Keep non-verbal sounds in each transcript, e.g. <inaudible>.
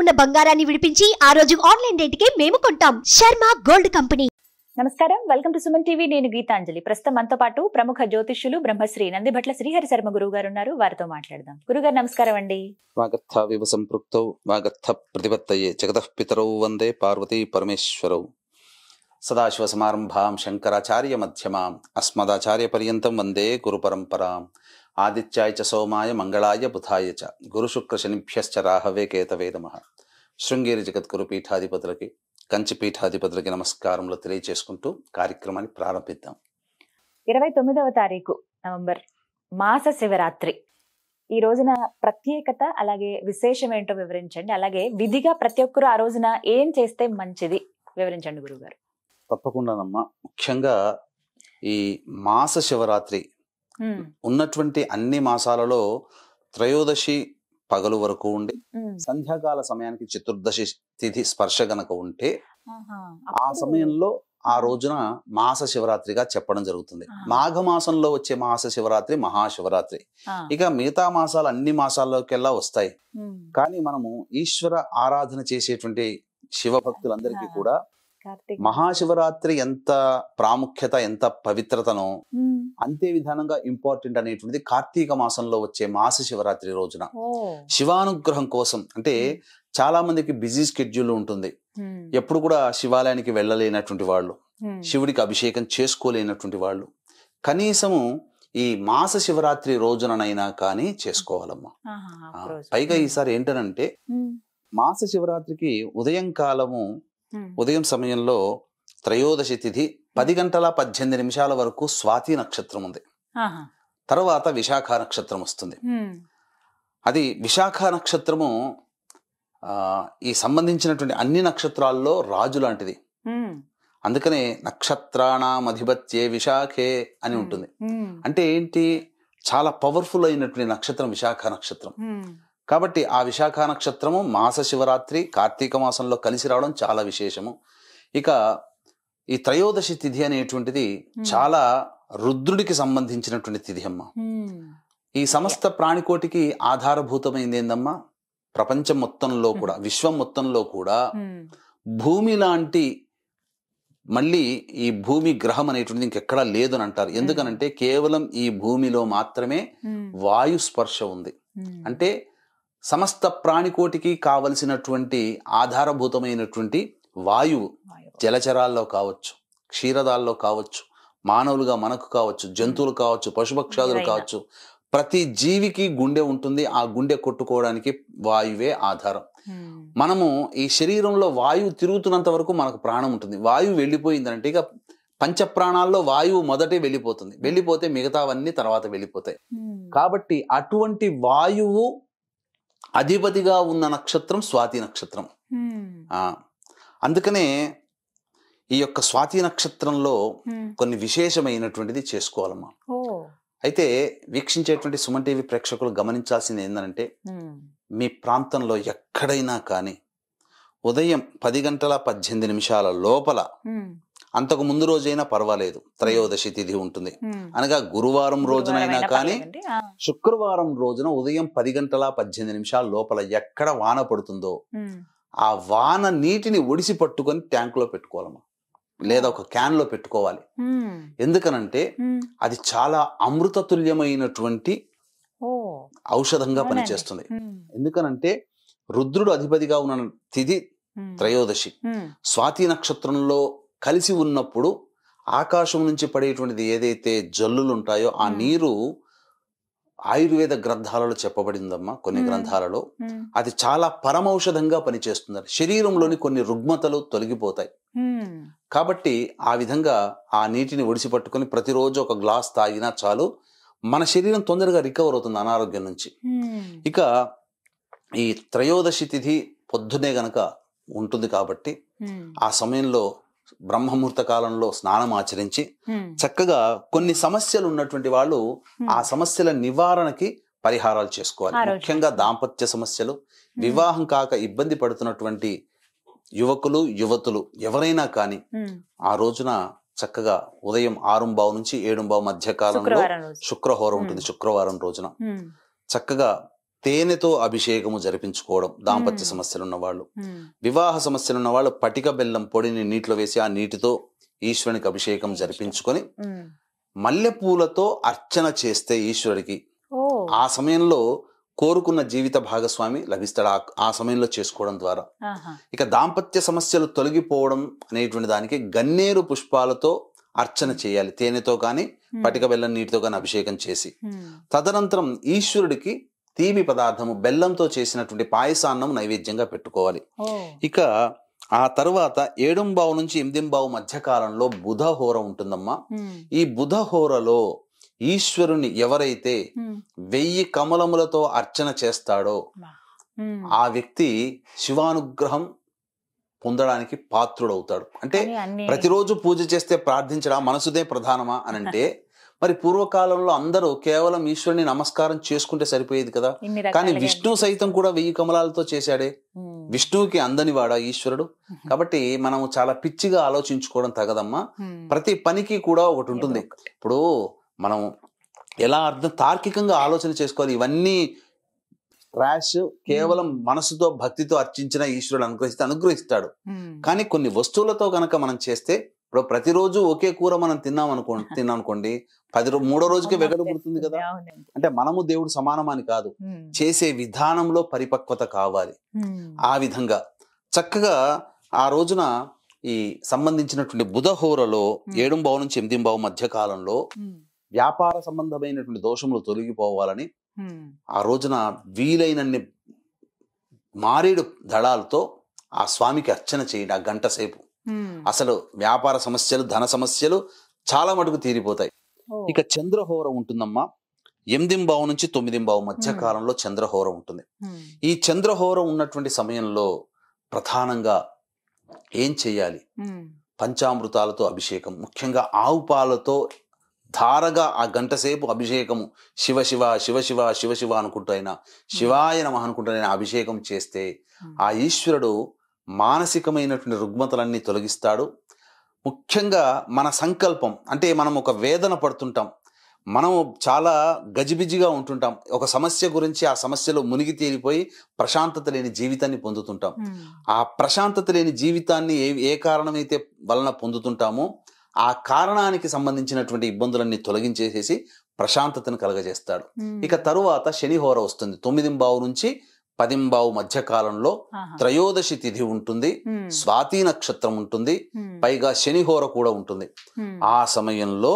ఉన్న బంగారాన్ని విడిపించి ఆ రోజు ఆన్లైన్ రేటుకే మేము కొంటాం శర్మ గోల్డ్ కంపెనీ నమస్కారం వెల్కమ్ టు సుమన్ టీవీ నేను గీతాంజలి ప్రస్తుతం మనతో పాటు ప్రముఖ జ్యోతిష్యులు బ్రహ్మశ్రీ భట్ల శ్రీహరి శర్మ గురువు గారు ఉన్నారు వారితో మాట్లాడదాం గురుగారు నమస్కారం అండి వాగర్థ వివ సంపృక్తౌ వాగర్థ ప్రతిపత్తయే పితరౌ వందే పార్వతి పరమేశ్వరౌ సదాశివ సమారంభాం శంకరాచార్య మధ్యమాం అస్మదాచార్య పర్యంతం వందే గురు పరంపరాం ఆదిత్యాయ చ సోమాయ మంగళాయ బుధాయ చ గురుశుక్ర శనిభ్యశ్చ రాహవే కేతవే నమ శృంగేరి జగద్గురు పీఠాధిపతులకి కంచి పీఠాధిపతులకి నమస్కారంలో తెలియచేసుకుంటూ కార్యక్రమాన్ని ప్రారంభిద్దాం ఇరవై తొమ్మిదవ తారీఖు నవంబర్ మాస శివరాత్రి ఈ రోజున ప్రత్యేకత అలాగే విశేషం ఏంటో వివరించండి అలాగే విధిగా ప్రతి ఒక్కరు ఆ రోజున ఏం చేస్తే మంచిది వివరించండి గురుగారు తప్పకుండానమ్మా ముఖ్యంగా ఈ మాస శివరాత్రి ఉన్నటువంటి అన్ని మాసాలలో త్రయోదశి పగలు వరకు ఉండి సంధ్యాకాల సమయానికి చతుర్దశి తిథి స్పర్శ గనక ఉంటే ఆ సమయంలో ఆ రోజున మాస శివరాత్రిగా చెప్పడం జరుగుతుంది మాఘమాసంలో వచ్చే మాస శివరాత్రి మహాశివరాత్రి ఇక మిగతా మాసాలు అన్ని మాసాల్లోకెల్లా వస్తాయి కానీ మనము ఈశ్వర ఆరాధన చేసేటువంటి శివ భక్తులందరికీ కూడా మహాశివరాత్రి ఎంత ప్రాముఖ్యత ఎంత పవిత్రతను అంతే విధానంగా ఇంపార్టెంట్ అనేటువంటిది కార్తీక మాసంలో వచ్చే మాస శివరాత్రి రోజున శివానుగ్రహం కోసం అంటే చాలా మందికి బిజీ స్కెడ్యూల్ ఉంటుంది ఎప్పుడు కూడా శివాలయానికి వెళ్ళలేనటువంటి వాళ్ళు శివుడికి అభిషేకం చేసుకోలేనటువంటి వాళ్ళు కనీసము ఈ మాస శివరాత్రి రోజుననైనా కానీ చేసుకోవాలమ్మా పైగా ఈసారి ఏంటనంటే మాస శివరాత్రికి ఉదయం కాలము ఉదయం సమయంలో త్రయోదశి తిథి పది గంటల పద్దెనిమిది నిమిషాల వరకు స్వాతి నక్షత్రం ఉంది తర్వాత విశాఖ నక్షత్రం వస్తుంది అది విశాఖ నక్షత్రము ఈ సంబంధించినటువంటి అన్ని నక్షత్రాల్లో రాజు లాంటిది అందుకనే నక్షత్రాణం అధిపత్యే విశాఖే అని ఉంటుంది అంటే ఏంటి చాలా పవర్ఫుల్ అయినటువంటి నక్షత్రం విశాఖ నక్షత్రం కాబట్టి ఆ విశాఖ నక్షత్రము మాస శివరాత్రి కార్తీక మాసంలో కలిసి రావడం చాలా విశేషము ఇక ఈ త్రయోదశి తిథి అనేటువంటిది చాలా రుద్రుడికి సంబంధించినటువంటి తిథి అమ్మ ఈ సమస్త ప్రాణికోటికి ఆధారభూతమైంది ఏందమ్మా ప్రపంచం మొత్తంలో కూడా విశ్వం మొత్తంలో కూడా భూమి లాంటి మళ్ళీ ఈ భూమి గ్రహం అనేటువంటిది ఇంకెక్కడా లేదని అంటారు ఎందుకనంటే కేవలం ఈ భూమిలో మాత్రమే వాయు స్పర్శ ఉంది అంటే సమస్త ప్రాణికోటికి కావలసినటువంటి ఆధారభూతమైనటువంటి వాయువు జలచరాల్లో కావచ్చు క్షీరదాల్లో కావచ్చు మానవులుగా మనకు కావచ్చు జంతువులు కావచ్చు పశుపక్షాదులు కావచ్చు ప్రతి జీవికి గుండె ఉంటుంది ఆ గుండె కొట్టుకోవడానికి వాయువే ఆధారం మనము ఈ శరీరంలో వాయువు తిరుగుతున్నంత వరకు మనకు ప్రాణం ఉంటుంది వాయువు వెళ్ళిపోయిందంటే ఇక పంచ ప్రాణాల్లో వాయువు మొదటే వెళ్ళిపోతుంది వెళ్ళిపోతే మిగతావన్నీ తర్వాత వెళ్ళిపోతాయి కాబట్టి అటువంటి వాయువు అధిపతిగా ఉన్న నక్షత్రం స్వాతి నక్షత్రం అందుకనే ఈ యొక్క స్వాతి నక్షత్రంలో కొన్ని విశేషమైనటువంటిది చేసుకోవాలమ్మా అయితే వీక్షించేటువంటి సుమన్ టీవీ ప్రేక్షకులు గమనించాల్సింది ఏంటంటే మీ ప్రాంతంలో ఎక్కడైనా కానీ ఉదయం పది గంటల పద్దెనిమిది నిమిషాల లోపల అంతకు ముందు రోజైనా పర్వాలేదు త్రయోదశి తిథి ఉంటుంది అనగా గురువారం రోజునైనా కానీ శుక్రవారం రోజున ఉదయం పది గంటల పద్దెనిమిది నిమిషాల లోపల ఎక్కడ వాన పడుతుందో ఆ వాన నీటిని ఒడిసి పట్టుకొని ట్యాంకులో పెట్టుకోవాలమ్మా లేదా ఒక క్యాన్ లో పెట్టుకోవాలి ఎందుకనంటే అది చాలా అమృతతుల్యమైనటువంటి ఔషధంగా పనిచేస్తుంది ఎందుకనంటే రుద్రుడు అధిపతిగా ఉన్న తిథి త్రయోదశి స్వాతి నక్షత్రంలో కలిసి ఉన్నప్పుడు ఆకాశం నుంచి పడేటువంటిది ఏదైతే జల్లులు ఉంటాయో ఆ నీరు ఆయుర్వేద గ్రంథాలలో చెప్పబడిందమ్మా కొన్ని గ్రంథాలలో అది చాలా పరమౌషధంగా పనిచేస్తుంది శరీరంలోని కొన్ని రుగ్మతలు తొలగిపోతాయి కాబట్టి ఆ విధంగా ఆ నీటిని ఒడిసి పట్టుకుని ప్రతిరోజు ఒక గ్లాస్ తాగినా చాలు మన శరీరం తొందరగా రికవర్ అవుతుంది అనారోగ్యం నుంచి ఇక ఈ త్రయోదశి తిథి పొద్దునే గనక ఉంటుంది కాబట్టి ఆ సమయంలో బ్రహ్మముహూర్త కాలంలో స్నానం ఆచరించి చక్కగా కొన్ని సమస్యలు ఉన్నటువంటి వాళ్ళు ఆ సమస్యల నివారణకి పరిహారాలు చేసుకోవాలి ముఖ్యంగా దాంపత్య సమస్యలు వివాహం కాక ఇబ్బంది పడుతున్నటువంటి యువకులు యువతులు ఎవరైనా కానీ ఆ రోజున చక్కగా ఉదయం ఆరుంబావు నుంచి ఏడుంబావు మధ్య కాలంలో శుక్రహోరం ఉంటుంది శుక్రవారం రోజున చక్కగా తేనెతో అభిషేకము జరిపించుకోవడం దాంపత్య సమస్యలు ఉన్నవాళ్ళు వివాహ సమస్యలు ఉన్నవాళ్ళు పటిక బెల్లం పొడిని నీటిలో వేసి ఆ నీటితో ఈశ్వరునికి అభిషేకం జరిపించుకొని మల్లెపూలతో అర్చన చేస్తే ఈశ్వరుడికి ఆ సమయంలో కోరుకున్న జీవిత భాగస్వామి లభిస్తాడు ఆ సమయంలో చేసుకోవడం ద్వారా ఇక దాంపత్య సమస్యలు తొలగిపోవడం అనేటువంటి దానికి గన్నేరు పుష్పాలతో అర్చన చేయాలి తేనెతో కానీ పటిక బెల్లం నీటితో కానీ అభిషేకం చేసి తదనంతరం ఈశ్వరుడికి తీపి పదార్థము బెల్లంతో చేసినటువంటి పాయసాన్నం నైవేద్యంగా పెట్టుకోవాలి ఇక ఆ తర్వాత ఏడుంబావు నుంచి ఎనిమిదింబావు మధ్య కాలంలో హోర ఉంటుందమ్మా ఈ బుధహోరలో ఈశ్వరుని ఎవరైతే వెయ్యి కమలములతో అర్చన చేస్తాడో ఆ వ్యక్తి శివానుగ్రహం పొందడానికి పాత్రుడవుతాడు అంటే ప్రతిరోజు పూజ చేస్తే ప్రార్థించడా మనసుదే ప్రధానమా అని అంటే <laughs> మరి పూర్వకాలంలో అందరూ కేవలం ఈశ్వరుని నమస్కారం చేసుకుంటే సరిపోయేది కదా కానీ విష్ణు సైతం కూడా వెయ్యి కమలాలతో చేశాడే విష్ణువుకి అందని వాడా ఈశ్వరుడు కాబట్టి మనం చాలా పిచ్చిగా ఆలోచించుకోవడం తగదమ్మా ప్రతి పనికి కూడా ఒకటి ఉంటుంది ఇప్పుడు మనం ఎలా అర్థం తార్కికంగా ఆలోచన చేసుకోవాలి ఇవన్నీ ర్యాష్ కేవలం మనసుతో భక్తితో అర్చించిన ఈశ్వరుడు అనుగ్రహిస్తే అనుగ్రహిస్తాడు కానీ కొన్ని వస్తువులతో కనుక మనం చేస్తే ఇప్పుడు ప్రతిరోజు ఒకే కూర మనం తిన్నాం అనుకో <laughs> తిన్నాం అనుకోండి పది రోజు మూడో రోజుకి వెగడ పుడుతుంది కదా అంటే మనము దేవుడు సమానమని కాదు చేసే విధానంలో పరిపక్వత కావాలి ఆ విధంగా చక్కగా ఆ రోజున ఈ సంబంధించినటువంటి బుధహోరలో ఏడుంబావు నుంచి ఎనిమిదింబావు మధ్య కాలంలో వ్యాపార సంబంధమైనటువంటి దోషములు తొలగిపోవాలని ఆ రోజున వీలైనన్ని మారేడు దళాలతో ఆ స్వామికి అర్చన చేయండి ఆ గంట సేపు అసలు వ్యాపార సమస్యలు ధన సమస్యలు చాలా మటుకు తీరిపోతాయి ఇక చంద్రహోర ఉంటుందమ్మా భావం నుంచి తొమ్మిదింబావు మధ్య కాలంలో చంద్రహోర ఉంటుంది ఈ చంద్రహోర ఉన్నటువంటి సమయంలో ప్రధానంగా ఏం చేయాలి పంచామృతాలతో అభిషేకం ముఖ్యంగా ఆవు పాలతో ధారగా ఆ గంటసేపు అభిషేకము శివ శివ శివ శివ శివ శివ అనుకుంటూ అయినా శివాయ నమ అనుకుంటూ అభిషేకం చేస్తే ఆ ఈశ్వరుడు మానసికమైనటువంటి రుగ్మతలన్నీ తొలగిస్తాడు ముఖ్యంగా మన సంకల్పం అంటే మనం ఒక వేదన పడుతుంటాం మనం చాలా గజిబిజిగా ఉంటుంటాం ఒక సమస్య గురించి ఆ సమస్యలో మునిగి తేలిపోయి ప్రశాంతత లేని జీవితాన్ని పొందుతుంటాం ఆ ప్రశాంతత లేని జీవితాన్ని ఏ ఏ కారణమైతే వలన పొందుతుంటామో ఆ కారణానికి సంబంధించినటువంటి ఇబ్బందులన్నీ తొలగించేసేసి ప్రశాంతతను కలగజేస్తాడు ఇక తరువాత శని హోర వస్తుంది తొమ్మిది బావు నుంచి పదింబావు మధ్యకాలంలో త్రయోదశి తిథి ఉంటుంది స్వాతి నక్షత్రం ఉంటుంది పైగా శనిహోర కూడా ఉంటుంది ఆ సమయంలో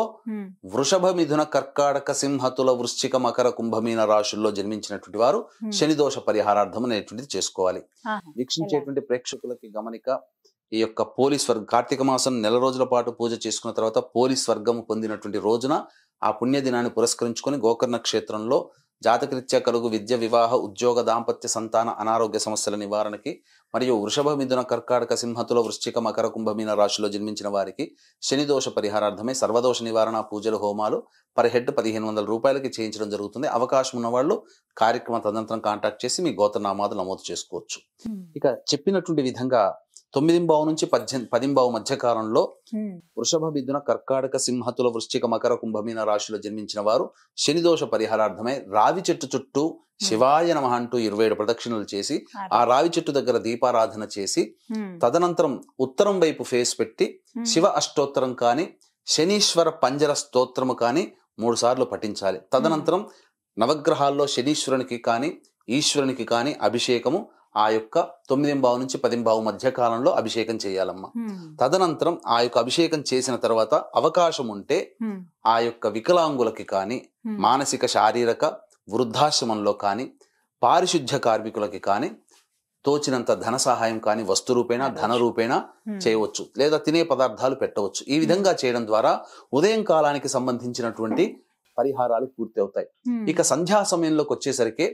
వృషభ మిథున కర్కాటక సింహతుల వృశ్చిక మకర కుంభమీన రాశుల్లో జన్మించినటువంటి వారు శనిదోష పరిహారార్థం అనేటువంటిది చేసుకోవాలి వీక్షించేటువంటి ప్రేక్షకులకి గమనిక ఈ యొక్క పోలీస్ వర్గం కార్తీక మాసం నెల రోజుల పాటు పూజ చేసుకున్న తర్వాత పోలీస్ వర్గం పొందినటువంటి రోజున ఆ పుణ్య దినాన్ని పురస్కరించుకొని గోకర్ణ క్షేత్రంలో జాతకరీత్యా కలుగు విద్య వివాహ ఉద్యోగ దాంపత్య సంతాన అనారోగ్య సమస్యల నివారణకి మరియు వృషభ మిథున కర్కాటక సింహతుల వృశ్చిక మకర కుంభమీన రాశిలో జన్మించిన వారికి శనిదోష పరిహారార్థమే సర్వదోష నివారణ పూజలు హోమాలు పర్ హెడ్ పదిహేను వందల రూపాయలకి చేయించడం జరుగుతుంది అవకాశం ఉన్న వాళ్ళు కార్యక్రమ తదనంతరం కాంటాక్ట్ చేసి మీ గోత్రనామాలు నమోదు చేసుకోవచ్చు ఇక చెప్పినటువంటి విధంగా తొమ్మిది భావం నుంచి పద్దెనిమిది పదింబావు మధ్య కాలంలో వృషభ బిద్దున కర్కాటక సింహతుల వృశ్చిక మకర కుంభమీన రాశిలో జన్మించిన వారు శనిదోష పరిహారార్థమై రావి చెట్టు చుట్టూ శివాయ నమ అంటూ ఇరవై ఏడు ప్రదక్షిణలు చేసి ఆ రావి చెట్టు దగ్గర దీపారాధన చేసి తదనంతరం ఉత్తరం వైపు ఫేస్ పెట్టి శివ అష్టోత్తరం కానీ శనీశ్వర పంజర స్తోత్రము కానీ మూడు సార్లు పఠించాలి తదనంతరం నవగ్రహాల్లో శనీశ్వరునికి కానీ ఈశ్వరునికి కానీ అభిషేకము ఆ యొక్క బావు నుంచి బావు మధ్య కాలంలో అభిషేకం చేయాలమ్మా తదనంతరం ఆ యొక్క అభిషేకం చేసిన తర్వాత అవకాశం ఉంటే ఆ యొక్క వికలాంగులకి కానీ మానసిక శారీరక వృద్ధాశ్రమంలో కానీ పారిశుద్ధ్య కార్మికులకి కానీ తోచినంత ధన సహాయం కానీ వస్తు రూపేణా ధన రూపేణా చేయవచ్చు లేదా తినే పదార్థాలు పెట్టవచ్చు ఈ విధంగా చేయడం ద్వారా ఉదయం కాలానికి సంబంధించినటువంటి పరిహారాలు పూర్తి అవుతాయి ఇక సంధ్యా సమయంలోకి వచ్చేసరికి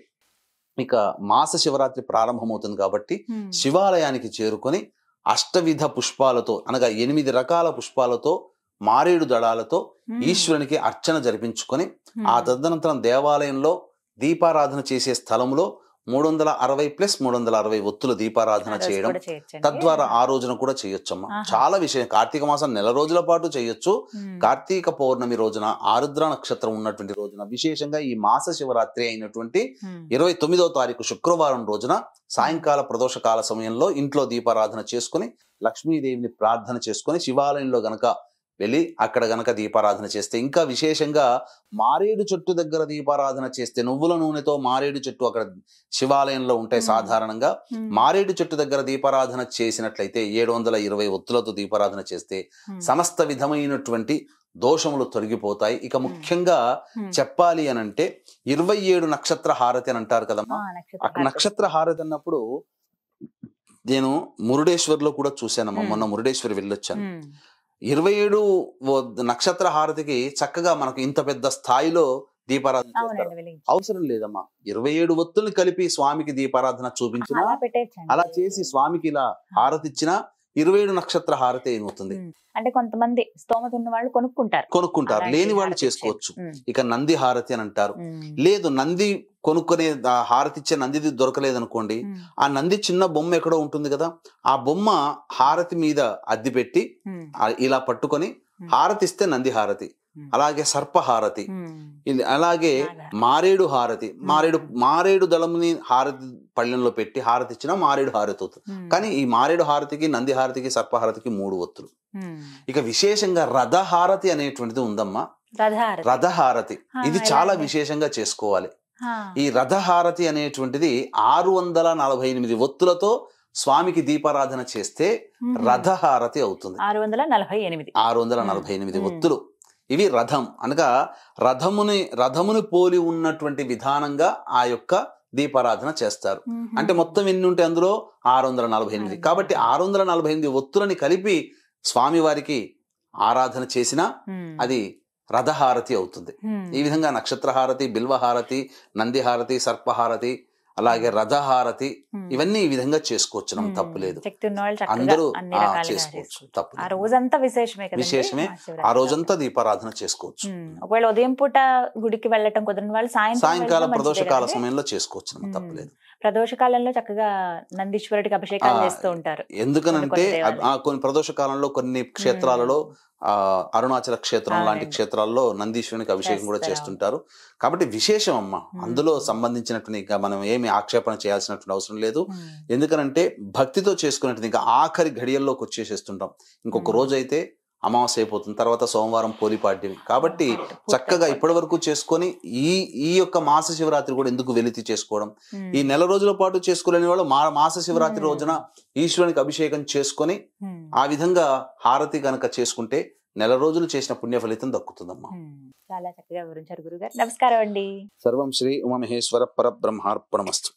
ఇక మాస శివరాత్రి ప్రారంభమవుతుంది కాబట్టి శివాలయానికి చేరుకొని అష్టవిధ పుష్పాలతో అనగా ఎనిమిది రకాల పుష్పాలతో మారేడు దళాలతో ఈశ్వరునికి అర్చన జరిపించుకొని ఆ తదనంతరం దేవాలయంలో దీపారాధన చేసే స్థలంలో మూడు వందల అరవై ప్లస్ మూడు వందల అరవై ఒత్తుల దీపారాధన చేయడం తద్వారా ఆ రోజున కూడా చేయొచ్చమ్మా చాలా విషయం కార్తీక మాసం నెల రోజుల పాటు చేయొచ్చు కార్తీక పౌర్ణమి రోజున ఆరుద్ర నక్షత్రం ఉన్నటువంటి రోజున విశేషంగా ఈ మాస శివరాత్రి అయినటువంటి ఇరవై తొమ్మిదో తారీఖు శుక్రవారం రోజున సాయంకాల ప్రదోషకాల సమయంలో ఇంట్లో దీపారాధన చేసుకుని లక్ష్మీదేవిని ప్రార్థన చేసుకుని శివాలయంలో గనక వెళ్ళి అక్కడ గనక దీపారాధన చేస్తే ఇంకా విశేషంగా మారేడు చెట్టు దగ్గర దీపారాధన చేస్తే నువ్వుల నూనెతో మారేడు చెట్టు అక్కడ శివాలయంలో ఉంటాయి సాధారణంగా మారేడు చెట్టు దగ్గర దీపారాధన చేసినట్లయితే ఏడు వందల ఇరవై ఒత్తులతో దీపారాధన చేస్తే సమస్త విధమైనటువంటి దోషములు తొలగిపోతాయి ఇక ముఖ్యంగా చెప్పాలి అని అంటే ఇరవై ఏడు నక్షత్ర హారతి అని అంటారు కదమ్మా నక్షత్ర హారతి అన్నప్పుడు నేను మురుడేశ్వర్ లో కూడా చూశానమ్మా మొన్న మురుడేశ్వరి వెళ్ళొచ్చాను ఇరవై ఏడు నక్షత్ర హారతికి చక్కగా మనకు ఇంత పెద్ద స్థాయిలో దీపారాధన అవసరం లేదమ్మా ఇరవై ఏడు ఒత్తులు కలిపి స్వామికి దీపారాధన చూపించిన అలా చేసి స్వామికి ఇలా హారతిచ్చినా ఇరవై ఏడు నక్షత్ర హారతి ఏమవుతుంది అంటే కొంతమంది స్తోమత ఉన్న వాళ్ళు కొనుక్కుంటారు కొనుక్కుంటారు లేని వాళ్ళు చేసుకోవచ్చు ఇక నంది హారతి అని అంటారు లేదు నంది కొనుక్కునే హారతి ఇచ్చే నంది దొరకలేదు అనుకోండి ఆ నంది చిన్న బొమ్మ ఎక్కడో ఉంటుంది కదా ఆ బొమ్మ హారతి మీద అద్దె పెట్టి ఇలా పట్టుకొని హారతిస్తే నంది హారతి అలాగే సర్పహారతి ఇది అలాగే మారేడు హారతి మారేడు మారేడు దళముని హారతి పళ్ళెంలో పెట్టి హారతి ఇచ్చినా మారేడు హారతి అవుతుంది కానీ ఈ మారేడు హారతికి నంది హారతికి సర్పహారతికి మూడు ఒత్తులు ఇక విశేషంగా రథహారతి అనేటువంటిది ఉందమ్మా రథహారతి ఇది చాలా విశేషంగా చేసుకోవాలి ఈ రథహారతి అనేటువంటిది ఆరు వందల నలభై ఎనిమిది ఒత్తులతో స్వామికి దీపారాధన చేస్తే రథహారతి అవుతుంది ఆరు వందల నలభై ఎనిమిది ఆరు వందల నలభై ఎనిమిది ఒత్తులు ఇవి రథం అనగా రథముని రథముని పోలి ఉన్నటువంటి విధానంగా ఆ యొక్క దీపారాధన చేస్తారు అంటే మొత్తం ఎన్ని ఉంటే అందులో ఆరు వందల నలభై ఎనిమిది కాబట్టి ఆరు వందల నలభై ఎనిమిది ఒత్తులని కలిపి స్వామివారికి ఆరాధన చేసినా అది రథహారతి అవుతుంది ఈ విధంగా నక్షత్రహారతి బిల్వహారతి నందిహారతి సర్పహారతి అలాగే రథహారతి ఇవన్నీ ఈ విధంగా చేసుకోవచ్చునం తప్పులేదు అందరూ చేసుకోవచ్చు తప్పు ఆ రోజంతా విశేషమే విశేషమే ఆ రోజంతా దీపారాధన చేసుకోవచ్చు ఒకవేళ ఉదయం పూట గుడికి వెళ్ళటం కుదరని వాళ్ళు సాయంకాలం ప్రదోషకాల సమయంలో చేసుకోవచ్చు తప్పులేదు ప్రదోష కాలంలో చక్కగా నందీశ్వరుడికి అభిషేకం చేస్తూ ఉంటారు ఎందుకనంటే కొన్ని ప్రదోష కాలంలో కొన్ని క్షేత్రాలలో ఆ అరుణాచల క్షేత్రం లాంటి క్షేత్రాల్లో నందీశ్వరునికి అభిషేకం కూడా చేస్తుంటారు కాబట్టి విశేషం అమ్మ అందులో సంబంధించినటువంటి ఇంకా మనం ఏమి ఆక్షేపణ చేయాల్సినటువంటి అవసరం లేదు ఎందుకనంటే భక్తితో చేసుకున్నట్టు ఇంకా ఆఖరి ఘడియల్లోకి వచ్చేసేస్తుంటాం ఇంకొక రోజు అయితే అమావాస్య అయిపోతుంది తర్వాత సోమవారం పోలిపాడ్యమి కాబట్టి చక్కగా ఇప్పటి వరకు చేసుకొని ఈ ఈ యొక్క మాస శివరాత్రి కూడా ఎందుకు వెలితి చేసుకోవడం ఈ నెల రోజుల పాటు చేసుకోలేని వాళ్ళు మా మాస శివరాత్రి రోజున ఈశ్వరునికి అభిషేకం చేసుకొని ఆ విధంగా హారతి గనక చేసుకుంటే నెల రోజులు చేసిన పుణ్య ఫలితం దక్కుతుందమ్మా చాలా చక్కగా వివరించారు గురుగారు నమస్కారం అండి సర్వం శ్రీ ఉమమహేశ్వర పరబ్రహ్మార్పణమస్తు